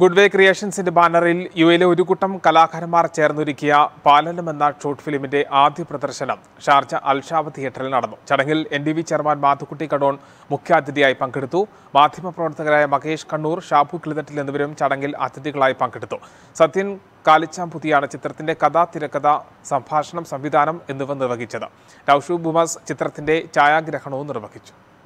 good way ക്രിയേഷൻസിന്റെ ബാനറിൽ U എയിലെ ഒരു കൂട്ടം കലാകാരന്മാർ ചേർന്നൊരുക്കിയ പാലനം എന്ന ഷോർട്ട് ഫിലിമിന്റെ ആദ്യ പ്രദർശനം ഷാർജ അൽഷാബ് തിയേറ്ററിൽ നടന്നു ചടങ്ങിൽ N D V chairman Madhukkutty കടോൺ മുഖ്യാതിഥിയായി പങ്കെടുത്തു മാധ്യമപ്രവർത്തകരായ മകേഷ് കണ്ണൂർ ഷാബു ക്ലിതറ്റിൽ എന്നിവരും ചടങ്ങിൽ അതിഥികളായി പങ്കെടുത്തു സത്യൻ കാലിച്ചാമ്പുതിയാണ് ചിത്രത്തിന്റെ കഥ തിരക്കഥ സംഭാഷണം സംവിധാനം എന്നിവ നിർവഹിച്ചത് രൌഷു ബുമസ് ചിത്രത്തിന്റെ ഛായാഗ്രഹണവും നിർവഹിച്ചു